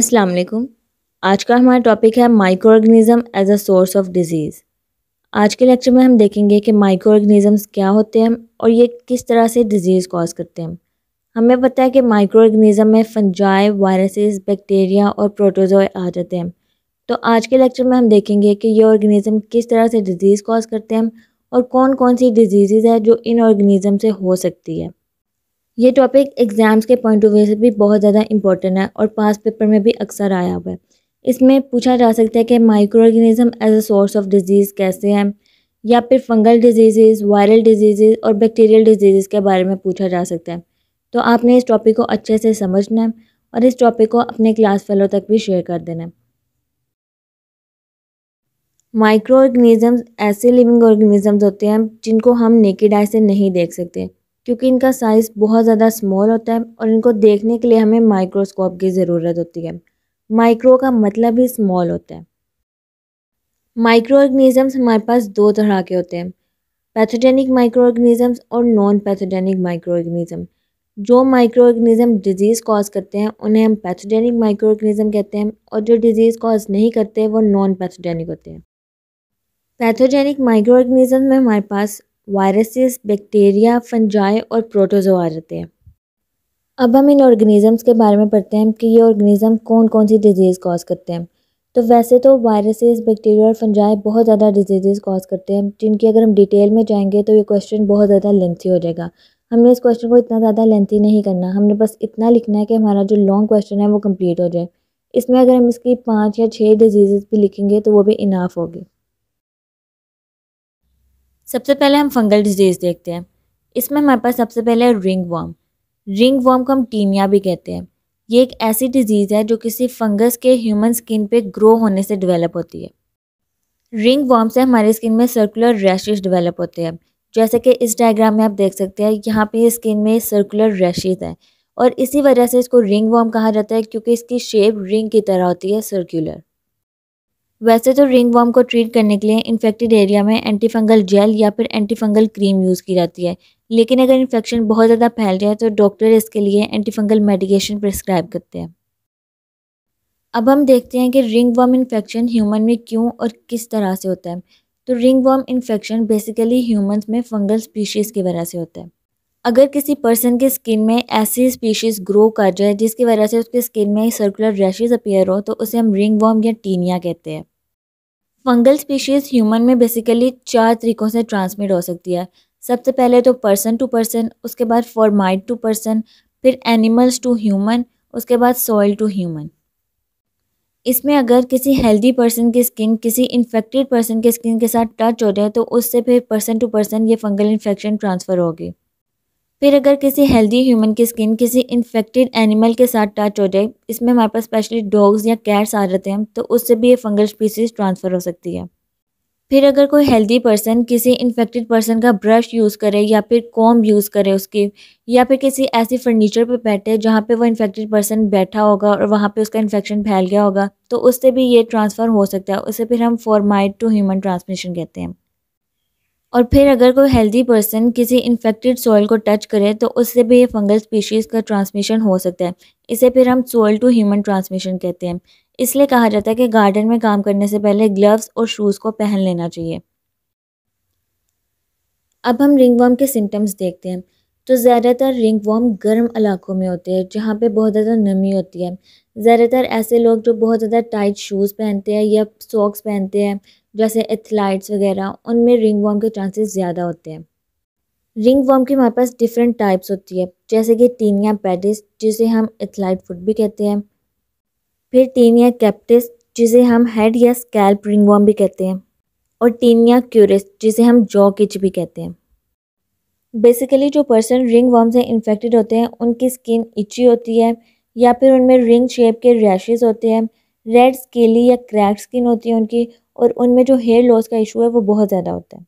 अस्सलाम वालेकुम आज का हमारा टॉपिक है microorganism as a source of disease आज के लेक्चर में हम देखेंगे कि माइक्रो ऑर्गेनिज़म्स क्या होते हैं और ये किस तरह से डिज़ीज़ कॉज करते हैं हमें पता है कि माइक्रो ऑर्गेनिज़म में फंजाई वायरसेस बैक्टीरिया और प्रोटोजोए आ जाते हैं तो आज के लेक्चर में हम देखेंगे कि ये ऑर्गेनिज़म किस तरह से डिज़ीज़ कॉज करते हैं और कौन कौन सी डिजीज़ है जो इन ऑर्गेनिज़म से हो सकती है ये टॉपिक एग्ज़ाम्स के पॉइंट ऑफ व्यू से भी बहुत ज़्यादा इंपॉर्टेंट है और पास पेपर में भी अक्सर आया हुआ है इसमें पूछा जा सकता है कि microorganism as a source of disease कैसे हैं या फिर फंगल डिजीज़ वायरल डिजीज़ और बैक्टीरियल डिजीज़ के बारे में पूछा जा सकता है तो आपने इस टॉपिक को अच्छे से समझना है और इस टॉपिक को अपने क्लास फेलो तक भी शेयर कर देना है माइक्रो ऑर्गेनिज़म्स ऐसे लिविंग ऑर्गेनिज़म्स होते हैं जिनको हम नेकेड आई से नहीं देख सकते क्योंकि इनका साइज़ बहुत ज़्यादा स्मॉल होता है और इनको देखने के लिए हमें माइक्रोस्कोप की ज़रूरत होती है माइक्रो का मतलब ही स्मॉल होता है माइक्रो ऑर्गेनिजम्स हमारे पास दो तरह के होते हैं पैथोजेनिक माइक्रो ऑर्गेनिजम्स और नॉन पैथोजेनिक माइक्रो ऑर्गेनिज्म जो माइक्रो ऑर्गेनिज्म डिजीज़ कॉज करते हैं उन्हें हम पैथोजेनिक माइक्रो ऑर्गेनिज्म कहते हैं और जो डिजीज़ कॉज नहीं करते वो नॉन पैथोजेनिक होते हैं पैथोजेनिक माइक्रो ऑर्गेनिज्म में हमारे पास वायरसेस बैक्टीरिया फंजाए और प्रोटोजोआ रहते हैं अब हम इन ऑर्गेनिज़म्स के बारे में पढ़ते हैं कि ये ऑर्गेनिज़म कौन कौन सी डिजीज़ कॉज करते हैं तो वैसे तो वायरसेस बैक्टीरिया और फंजाए बहुत ज़्यादा डिजीज़ कॉज करते हैं जिनकी अगर हम डिटेल में जाएंगे तो ये क्वेश्चन बहुत ज़्यादा लेंथी हो जाएगा हमने इस क्वेश्चन को इतना ज़्यादा लेंथी नहीं करना हमने बस इतना लिखना है कि हमारा जो लॉन्ग क्वेश्चन है वो कम्प्लीट हो जाए इसमें अगर हम इसकी पाँच या छः डिजीज़ भी लिखेंगे तो वो भी इनाफ होगी सबसे पहले हम फंगल डिजीज़ देखते हैं इसमें हमारे पास सबसे पहले रिंग वॉम रिंग वॉम को हम टीनिया भी कहते हैं ये एक ऐसी डिजीज़ है जो किसी फंगस के ह्यूमन स्किन पे ग्रो होने से डेवलप होती है रिंग वॉम से हमारी स्किन में सर्कुलर रैशेज डेवलप होते हैं जैसे कि इस डायग्राम में आप देख सकते हैं यहाँ पे स्किन में सर्कुलर रैशेज हैं और इसी वजह से इसको रिंग वॉम कहा जाता है क्योंकि इसकी शेप रिंग की तरह होती है सर्कुलर वैसे तो रिंग वर्म को ट्रीट करने के लिए इन्फेक्टेड एरिया में एंटी फंगल जेल या फिर एंटी फंगल क्रीम यूज़ की जाती है लेकिन अगर इन्फेक्शन बहुत ज़्यादा फैल जाए तो डॉक्टर इसके लिए एंटी फंगल मेडिकेशन प्रिस्क्राइब करते हैं अब हम देखते हैं कि रिंग वॉम इन्फेक्शन ह्यूमन में क्यों और किस तरह से होता है तो ringworm infection basically human में फंगल स्पीशीज़ की वजह से होता है अगर किसी पर्सन के स्किन में ऐसी स्पीशीज़ ग्रो कर जाए जिसकी वजह से उसके स्किन में सर्कुलर रैशेज अपेयर हो तो उसे हम रिंग वॉम या टीनिया कहते हैं फंगल स्पीशीज़ ह्यूमन में बेसिकली चार तरीक़ों से ट्रांसमिट हो सकती है सबसे पहले तो पर्सन टू पर्सन उसके बाद फॉर्माइड टू पर्सन फिर एनिमल्स टू ह्यूमन उसके बाद सॉइल टू ह्यूमन इसमें अगर किसी हेल्दी पर्सन की स्किन किसी इन्फेक्टेड पर्सन के स्किन के साथ टच हो जाए तो उससे फिर पर्सन टू पर्सन ये फंगल इन्फेक्शन ट्रांसफ़र होगी फिर अगर किसी हेल्दी ह्यूमन की स्किन किसी इन्फेक्टेड एनिमल के साथ टच हो जाए इसमें हमारे पास स्पेशली डॉग्स या कैट्स आ जाते हैं तो उससे भी ये फंगल स्पीसीज ट्रांसफ़र हो सकती है फिर अगर कोई हेल्दी पर्सन किसी इन्फेक्टेड पर्सन का ब्रश यूज़ करे या फिर कॉम यूज़ करे उसकी या फिर किसी ऐसी फर्नीचर पर बैठे जहाँ पर वो इन्फेक्टेड पर्सन बैठा होगा और वहाँ पर उसका इन्फेक्शन फैल गया होगा तो उससे भी ये ट्रांसफ़र हो सकता है उसे फिर हम फॉर टू ह्यूमन ट्रांसमिशन कहते हैं और फिर अगर कोई हेल्दी पर्सन किसी इन्फेक्टेड सॉइल को टच करे तो उससे भी ये फंगल स्पीशीज़ का ट्रांसमिशन हो सकता है इसे फिर हम सॉइल टू ह्यूमन ट्रांसमिशन कहते हैं इसलिए कहा जाता है कि गार्डन में काम करने से पहले ग्लव्स और शूज़ को पहन लेना चाहिए अब हम रिंगवर्म के सिम्टम्स देखते हैं तो ज़्यादातर रिंग वॉर्म गर्म इलाकों में होते हैं जहाँ पे बहुत ज़्यादा नमी होती है ज़्यादातर ऐसे लोग जो बहुत ज़्यादा टाइट शूज़ पहनते हैं या सॉक्स पहनते हैं जैसे एथलाइट्स वगैरह उनमें रिंग वॉर्म के चांसेस ज़्यादा होते हैं रिंग वॉर्म की हमारे पास डिफरेंट टाइप्स होती है जैसे कि टीनिया पेडिस जिसे हम एथलाइट फुट भी कहते हैं फिर टीनिया कैप्टिस जिसे हम हेड या स्कैल्प रिंग वॉर्म भी कहते हैं और टीनिया क्यूरिस जिसे हम जॉ किच भी कहते हैं बेसिकली जो पर्सन रिंग वर्म से इन्फेक्टेड होते हैं उनकी स्किन इची होती है या फिर उनमें रिंग शेप के रैशेज़ होते हैं रेड स्केली या क्रैक स्किन होती है उनकी और उनमें जो हेयर लॉस का इशू है वो बहुत ज़्यादा होता है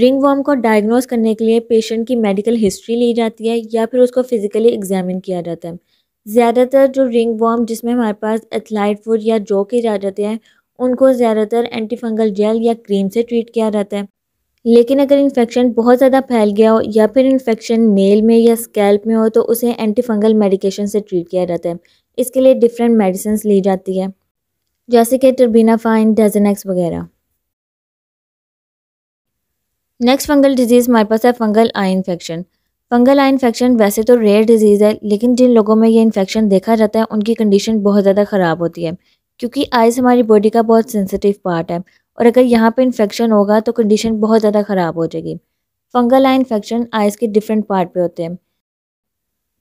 रिंग वर्म को डायग्नोज करने के लिए पेशेंट की मेडिकल हिस्ट्री ली जाती है या फिर उसको फिज़िकली एग्जामिन किया जाता है ज़्यादातर जो रिंग वर्म जिसमें हमारे पास एथलाइट फूड या जो के जा जाते हैं उनको ज़्यादातर एंटीफंगल जेल या क्रीम से ट्रीट किया जाता है लेकिन अगर इन्फेक्शन बहुत ज़्यादा फैल गया हो या फिर इन्फेक्शन नेल में या स्कैल्प में हो तो उसे एंटी फंगल मेडिकेशन से ट्रीट किया जाता है इसके लिए डिफरेंट मेडिसिन ली जाती है जैसे कि टर्बीना फाइन वगैरह नेक्स्ट फंगल डिजीज़ हमारे पास है fungal eye infection fungal eye infection वैसे तो रेयर डिजीज़ है लेकिन जिन लोगों में ये इन्फेक्शन देखा जाता है उनकी कंडीशन बहुत ज़्यादा ख़राब होती है क्योंकि आइज़ हमारी बॉडी का बहुत सेंसिटिव पार्ट है और अगर यहाँ पे इन्फेक्शन होगा तो कंडीशन बहुत ज़्यादा ख़राब हो जाएगी फंगल आई इन्फेक्शन आइज़ के डिफरेंट पार्ट पे होते हैं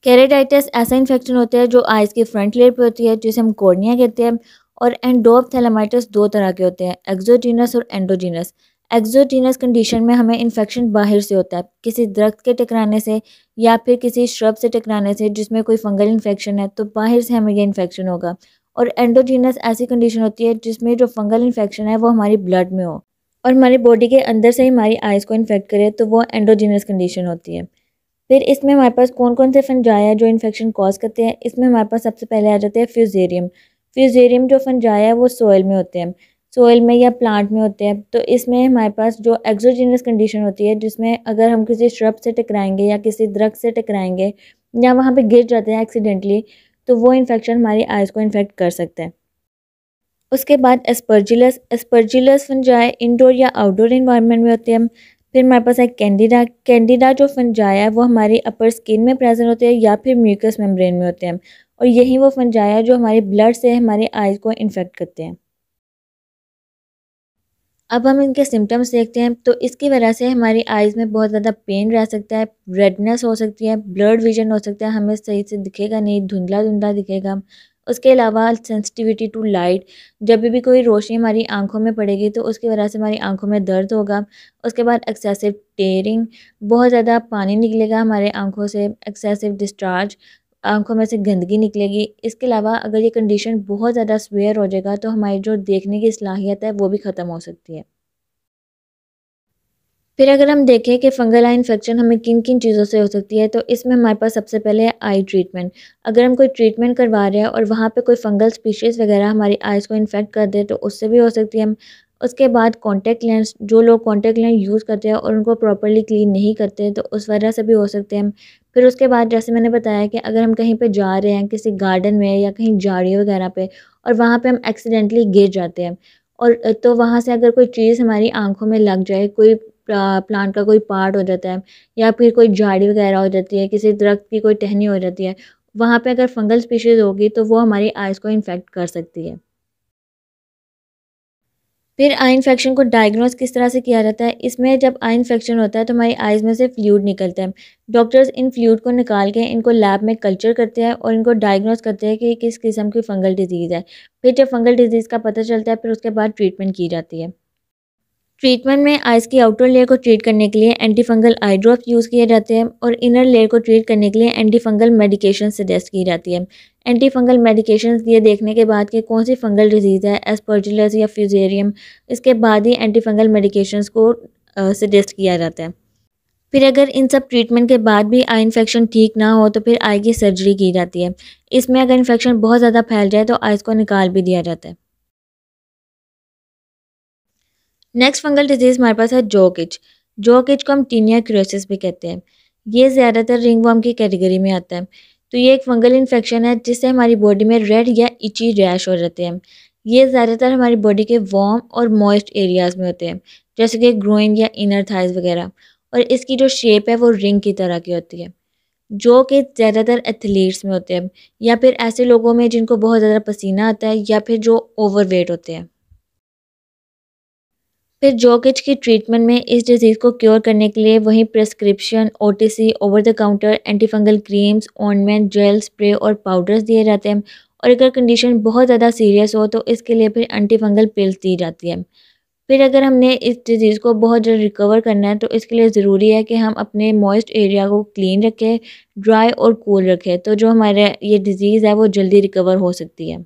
कैरेडाइटिस ऐसा इन्फेक्शन होता है जो आइज़ के फ्रंट लेयर पे होती है जिसे हम कोर्निया कहते हैं और एंडोपथेलामाइटिस दो तरह के होते हैं एक्जोजीनस और एंडोजीनस एक्जोजीनस कंडीशन में हमें इन्फेक्शन बाहर से होता है किसी दरख्त के टकराने से या फिर किसी श्रब से टकराने से जिसमें कोई फंगल इन्फेक्शन है तो बाहर से हमें यह इन्फेक्शन होगा और एंडोजीनस ऐसी कंडीशन होती है जिसमें जो फंगल इन्फेक्शन है वो हमारी ब्लड में हो और हमारी बॉडी के अंदर से ही हमारी आइज़ को इन्फेक्ट करे तो वो एंडोजीनस कंडीशन होती है फिर इसमें हमारे पास कौन कौन से फंजाया है जो इन्फेक्शन कॉज करते हैं इसमें हमारे पास सबसे पहले आ जाते हैं फ्यूजेरियम फ्यूजेरियम जो फंजाया है वो सोयल में होते हैं सोयल में या प्लांट में होते हैं तो इसमें हमारे पास जो एक्जोजीनस कंडीशन होती है जिसमें अगर हम किसी श्रब से टकराएंगे या किसी दरख्त से टकराएंगे या वहाँ पर गिर जाते हैं एक्सीडेंटली तो वो इन्फेक्शन हमारी आइज़ को इन्फेक्ट कर सकता है उसके बाद एस्पर्जिलस एस्पर्जिलस फंजाए इंडोर या आउटडोर इन्वायरमेंट में होते हैं फिर हमारे पास है कैंडिडा कैंडिडा जो फंजाया है वो हमारी अपर स्किन में प्रेजेंट होते हैं या फिर म्यूकस मेम्ब्रेन में होते हैं और यही वो फंजाया जो हमारे ब्लड से हमारे आइज़ को इन्फेक्ट करते हैं अब हम इनके सिम्टम्स देखते हैं तो इसकी वजह से हमारी आइज़ में बहुत ज़्यादा पेन रह सकता है रेडनेस हो सकती है ब्लड विजन हो सकता है हमें सही से दिखेगा नहीं धुंधला धुंधला दिखेगा उसके अलावा सेंसिटिविटी टू लाइट जब भी कोई रोशनी हमारी आंखों में पड़ेगी तो उसकी वजह से हमारी आंखों में दर्द होगा उसके बाद एक्सेसिव टेयरिंग बहुत ज़्यादा पानी निकलेगा हमारे आंखों से एक्सेसिव डिस्चार्ज आंखों में से गंदगी निकलेगी इसके अलावा अगर ये कंडीशन बहुत ज़्यादा स्वेयर हो जाएगा तो हमारी जो देखने की सलाहियत है वो भी ख़त्म हो सकती है फिर अगर हम देखें कि फंगल आई इन्फेक्शन हमें किन किन चीज़ों से हो सकती है तो इसमें हमारे पास सबसे पहले है आई ट्रीटमेंट अगर हम कोई ट्रीटमेंट करवा रहे हैं और वहाँ पे कोई फंगल स्पीशीज़ वगैरह हमारी आईज को इन्फेक्ट कर दे तो उससे भी हो सकती है उसके बाद कॉन्टैक्ट लेंस जो लोग कॉन्टैक्ट लेंस यूज़ करते हैं और उनको प्रॉपरली क्लीन नहीं करते तो उस वजह से भी हो सकते हैं फिर उसके बाद जैसे मैंने बताया कि अगर हम कहीं पे जा रहे हैं किसी गार्डन में या कहीं झाड़ी वगैरह पे और वहाँ पे हम एक्सीडेंटली गिर जाते हैं और तो वहाँ से अगर कोई चीज़ हमारी आंखों में लग जाए कोई प्लांट का कोई पार्ट हो जाता है या फिर कोई झाड़ी वगैरह हो जाती है किसी दरख्त की कोई टहनी हो जाती है वहाँ पे अगर फंगल स्पीशीज़ होगी तो वो हमारी आइज़ को इन्फेक्ट कर सकती है फिर आई इन्फेक्शन को डायग्नोस किस तरह से किया जाता है इसमें जब आई इन्फेक्शन होता है तो हमारी आइज़ में से फ्लूड निकलता है डॉक्टर्स इन फ्लूड को निकाल के इनको लैब में कल्चर करते हैं और इनको डायग्नोस करते हैं कि किस किस्म की फ़ंगल डिजीज़ है फिर जब फंगल डिजीज़ का पता चलता है फिर उसके बाद ट्रीटमेंट की जाती है ट्रीटमेंट में आइस की आउटर लेयर को ट्रीट करने के लिए anti fungal eye drop use किए जाते हैं और इनर लेयर को ट्रीट करने के लिए एंटी फंगल मेडिकेशन सजेस्ट की जाती है एंटी फंगल मेडिकेशन ये देखने के बाद कि कौन सी फंगल डिजीज़ है एसपर्जुलस या फ्यूजेरियम इसके बाद ही एंटी फंगल मेडिकेशन को सजेस्ट किया जाता है फिर अगर इन सब ट्रीटमेंट के बाद भी आई इन्फेक्शन ठीक ना हो तो फिर आई की सर्जरी की जाती है इसमें अगर इन्फेक्शन बहुत ज़्यादा फैल जाए तो आइस को निकाल भी दिया जाता है नेक्स्ट फंगल डिजीज़ हमारे पास है जोकिच जोकिच को हम टीनिया क्रोसिस भी कहते हैं ये ज़्यादातर रिंग वॉम की कैटेगरी में आता है तो ये एक फंगल इन्फेक्शन है जिससे हमारी बॉडी में रेड या इची रैश हो जाते हैं ये ज़्यादातर हमारी बॉडी के वॉम और मॉइस्ट एरियाज़ में होते हैं जैसे कि ग्रोइंग या इनर थाइज वगैरह और इसकी जो शेप है वो रिंग की तरह की होती है जो कि ज़्यादातर एथलीट्स में होते हैं या फिर ऐसे लोगों में जिनको बहुत ज़्यादा पसीना आता है या फिर जो ओवरवेट होते हैं फिर जोकिच की ट्रीटमेंट में इस डिज़ीज़ को क्योर करने के लिए वहीं prescription OTC over the counter antifungal creams ointment gel spray और पाउडर्स दिए जाते हैं और अगर कंडीशन बहुत ज़्यादा सीरियस हो तो इसके लिए फिर एंटीफंगल पिल्स दी जाती है फिर अगर हमने इस डिज़ीज़ को बहुत जल्द रिकवर करना है तो इसके लिए ज़रूरी है कि हम अपने मॉइस्ट एरिया को क्लीन रखें ड्राई और कूल रखें तो जो हमारे ये डिज़ीज़ है वो जल्दी रिकवर हो सकती है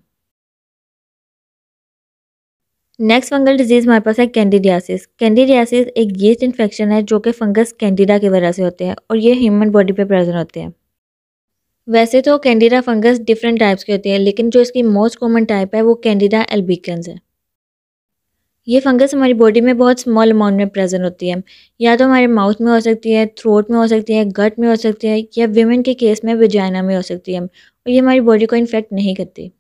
नेक्स्ट फंगल डिजीज़ हमारे पास है कैंडिडियासिस कैंडिडियासिस एक गेस्ट इन्फेक्शन है जो कि फंगस कैंडिडा की वजह से होते हैं और ये ह्यूमन बॉडी पे प्रेजेंट होते हैं वैसे तो कैंडिडा फंगस डिफरेंट टाइप्स के होते हैं लेकिन जो इसकी मोस्ट कॉमन टाइप है वो कैंडिडा एल्बिकन्स है ये फंगस हमारी बॉडी में बहुत स्मॉल अमाउंट में प्रेजेंट होती है या तो हमारे माउथ में हो सकती है थ्रोट में हो सकती है गट में हो सकती है या वीमेन के केस में विजाइना में हो सकती है और ये हमारी बॉडी को इन्फेक्ट नहीं करती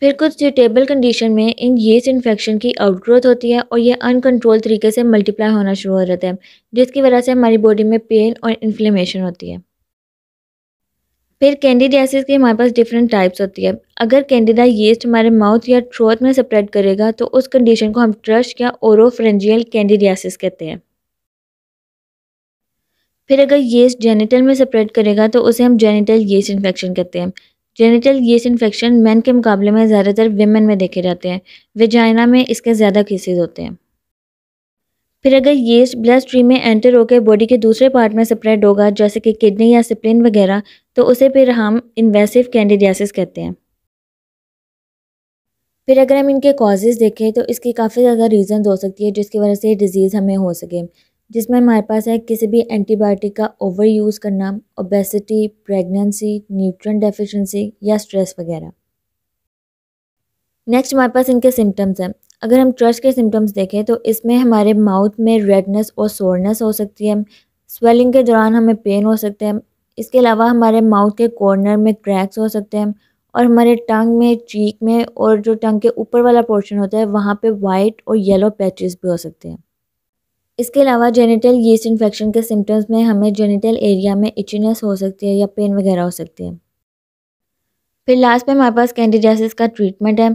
फिर कुछ सूटेबल कंडीशन में इन येस्ट इन्फेक्शन की आउटग्रोथ होती है और यह अनकंट्रोल तरीके से मल्टीप्लाई होना शुरू हो जाता है जिसकी वजह से हमारी बॉडी में पेन और इन्फ्लेमेशन होती है फिर कैंडिडियासिस की हमारे पास डिफरेंट टाइप्स होती है अगर कैंडिडा येस्ट हमारे माउथ या थ्रोथ में स्प्रेड करेगा तो उस कंडीशन को हम ट्रश या ओरोफ्रेंजियल कैंडिडियासिस कहते हैं फिर अगर येस्ट जेनिटल में स्प्रेड करेगा तो उसे हम जेनिटल येस्ट इन्फेक्शन कहते हैं जेनिटल येस इन्फेक्शन मैन के मुकाबले में ज़्यादातर वेमेन में देखे जाते हैं वेजाइना में इसके ज़्यादा केसेज होते हैं फिर अगर येस्ट ब्लड स्ट्रीम में एंटर होकर बॉडी के दूसरे पार्ट में स्प्रेड होगा जैसे कि किडनी या स्प्लिन वगैरह तो उसे फिर हम इन्वेसिव कैंडिडियासिस कहते हैं फिर अगर हम इनके कॉजेज़ देखें तो इसकी काफ़ी ज़्यादा रीज़न हो सकती है जिसकी वजह से ये डिज़ीज़ हमें हो सके जिसमें हमारे पास है किसी भी एंटीबायोटिक का ओवर यूज़ करना ओबेसिटी प्रेगनेंसी न्यूट्रन डेफिशिएंसी या स्ट्रेस वगैरह नेक्स्ट हमारे पास इनके सिम्टम्स हैं अगर हम ट्रस्ट के सिम्टम्स देखें तो इसमें हमारे माउथ में रेडनेस और सोरनेस हो सकती है स्वेलिंग के दौरान हमें पेन हो सकते हैं इसके अलावा हमारे माउथ के कॉर्नर में क्रैक्स हो सकते हैं और हमारे टंग में चीक में और जो टंग के ऊपर वाला पोर्शन होता है वहाँ पे वाइट और येलो पैचेस भी हो सकते हैं इसके अलावा जेनिटल यीस्ट इन्फेक्शन के सिम्टम्स में हमें जेनिटल एरिया में इचिनस हो सकती है या पेन वगैरह हो सकती है फिर लास्ट में हमारे पास कैंडिडियासिस का ट्रीटमेंट है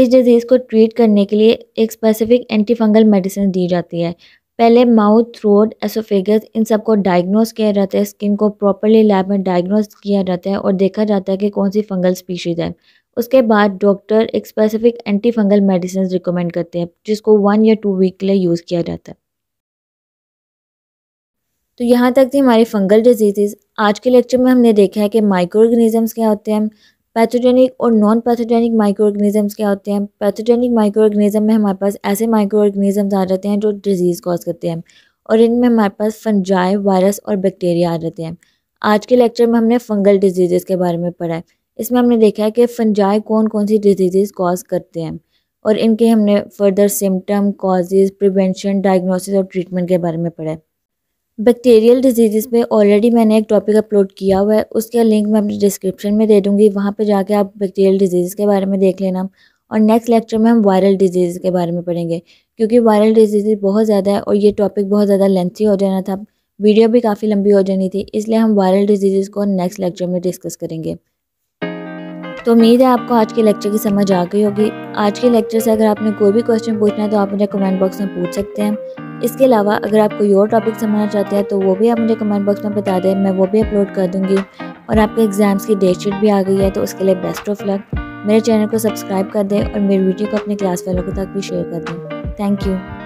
इस डिज़ीज़ को ट्रीट करने के लिए एक स्पेसिफिक एंटीफंगल मेडिसिन दी जाती है पहले माउथ थ्रोट एसोफेगस इन सब को डायग्नोस किया जाता है स्किन को प्रॉपरली लैब में डायग्नोस किया जाता है और देखा जाता है कि कौन सी फंगल स्पीशीज़ है उसके बाद डॉक्टर एक specific anti fungal medicine recommend करते हैं जिसको वन या टू वीक के लिए यूज़ किया जाता है तो यहाँ तक थी हमारी फंगल डिजीज़ आज के लेक्चर में हमने देखा है कि माइक्रो ऑर्गेनिज़म्स क्या होते हैं पैथोजेनिक और नॉन पैथोजेनिक माइक्रो ऑर्गेनिज़म्स क्या होते हैं पैथोजेनिक माइक्रो ऑर्गेनिज़म में हमारे पास ऐसे माइक्रो ऑर्गेनिज़म्स आ जाते हैं जो डिजीज़ कॉज करते हैं और इनमें हमारे पास फंजाई वायरस और बैक्टीरिया आ जाते हैं आज के लेक्चर में हमने फंगल डिजीज़ के बारे में पढ़ा है इसमें हमने देखा है कि फंजाई कौन कौन सी डिजीज़ कॉज करते हैं और इनके हमने further symptom causes prevention diagnosis और ट्रीटमेंट के बारे में पढ़ा है बैक्टीरियल डिजीज़ पे ऑलरेडी मैंने एक टॉपिक अपलोड किया हुआ है उसका लिंक मैं अपने डिस्क्रिप्शन में दे दूँगी वहाँ पर जाके आप बैक्टीरियल डिजीज़ के बारे में देख लेना और नेक्स्ट लेक्चर में हम वायरल डिजीज़ के बारे में पढ़ेंगे क्योंकि वायरल डिजीज़ बहुत ज़्यादा है और ये टॉपिक बहुत ज़्यादा लेंथी हो जाना था वीडियो भी काफ़ी लंबी हो जानी थी इसलिए हम वायरल डिजीज़ को नेक्स्ट लेक्चर में डिस्कस करेंगे तो उम्मीद है आपको आज के लेक्चर की समझ आ गई होगी आज के लेक्चर से अगर आपने कोई भी क्वेश्चन पूछना है तो आप मुझे कमेंट बॉक्स में पूछ सकते हैं इसके अलावा अगर आप कोई और टॉपिक समझना चाहते हैं तो वो भी आप मुझे कमेंट बॉक्स में बता दें मैं वो भी अपलोड कर दूँगी और आपके एग्ज़ाम्स की डेट शीट भी आ गई है तो उसके लिए बेस्ट ऑफ लक मेरे चैनल को सब्सक्राइब कर दें और मेरी वीडियो को अपने क्लास वालों के तक भी शेयर कर दें थैंक यू